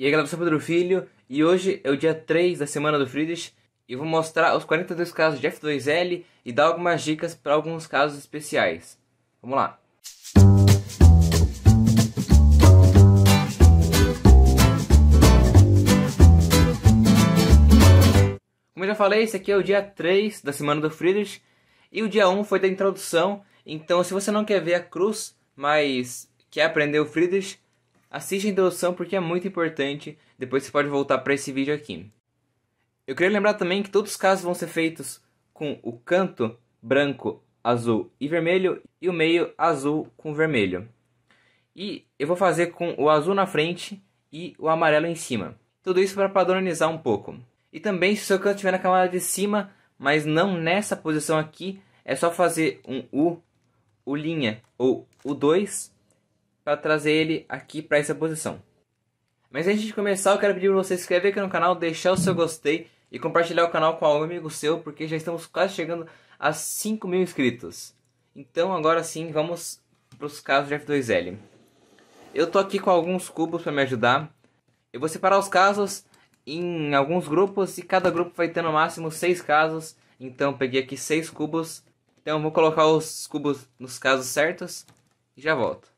E aí galera, eu sou Pedro Filho e hoje é o dia 3 da semana do Friedrich e vou mostrar os 42 casos de F2L e dar algumas dicas para alguns casos especiais. Vamos lá! Como eu já falei, esse aqui é o dia 3 da semana do Friedrich e o dia 1 foi da introdução, então se você não quer ver a cruz, mas quer aprender o Friedrich, Assista a introdução porque é muito importante, depois você pode voltar para esse vídeo aqui. Eu queria lembrar também que todos os casos vão ser feitos com o canto branco, azul e vermelho e o meio azul com vermelho. E eu vou fazer com o azul na frente e o amarelo em cima. Tudo isso para padronizar um pouco. E também se o seu canto estiver na camada de cima, mas não nessa posição aqui, é só fazer um U, o linha ou o 2 para trazer ele aqui para essa posição. Mas antes de começar, eu quero pedir para você se inscrever aqui no canal, deixar o seu gostei e compartilhar o canal com algum amigo seu, porque já estamos quase chegando a 5 mil inscritos. Então agora sim, vamos para os casos de F2L. Eu tô aqui com alguns cubos para me ajudar. Eu vou separar os casos em alguns grupos e cada grupo vai ter no máximo 6 casos. Então peguei aqui 6 cubos. Então vou colocar os cubos nos casos certos e já volto.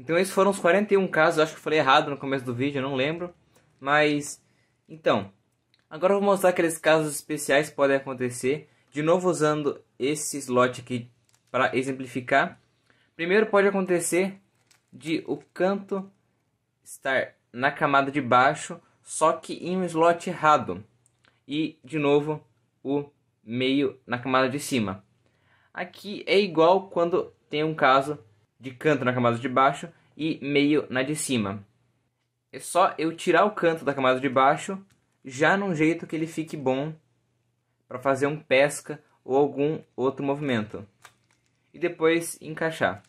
Então esses foram os 41 casos, acho que eu falei errado no começo do vídeo, eu não lembro. Mas, então, agora eu vou mostrar aqueles casos especiais que podem acontecer. De novo usando esse slot aqui para exemplificar. Primeiro pode acontecer de o canto estar na camada de baixo, só que em um slot errado. E, de novo, o meio na camada de cima. Aqui é igual quando tem um caso de canto na camada de baixo e meio na de cima. É só eu tirar o canto da camada de baixo já num jeito que ele fique bom para fazer um pesca ou algum outro movimento. E depois encaixar.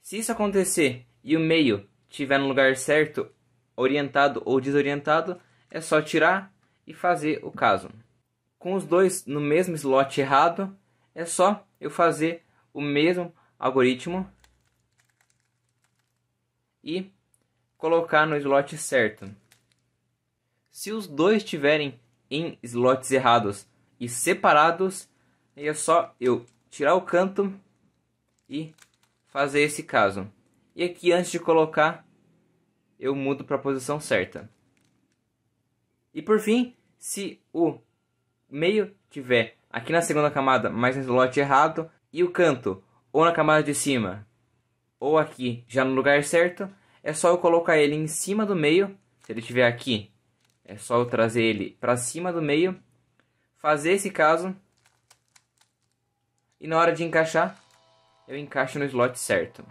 Se isso acontecer e o meio estiver no lugar certo, orientado ou desorientado, é só tirar e fazer o caso. Com os dois no mesmo slot errado, é só eu fazer o mesmo algoritmo e colocar no slot certo. Se os dois estiverem em slots errados e separados, é só eu tirar o canto e fazer esse caso. E aqui antes de colocar, eu mudo para a posição certa. E por fim, se o meio tiver aqui na segunda camada, mas no slot errado, e o canto ou na camada de cima, ou aqui, já no lugar certo, é só eu colocar ele em cima do meio, se ele estiver aqui, é só eu trazer ele para cima do meio, fazer esse caso, e na hora de encaixar, eu encaixo no slot certo.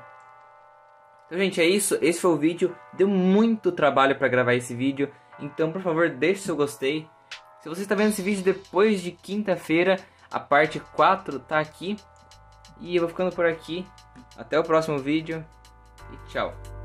Então, gente, é isso. Esse foi o vídeo. Deu muito trabalho para gravar esse vídeo. Então, por favor, deixe seu gostei. Se você está vendo esse vídeo depois de quinta-feira, a parte 4 está aqui. E eu vou ficando por aqui. Até o próximo vídeo e tchau.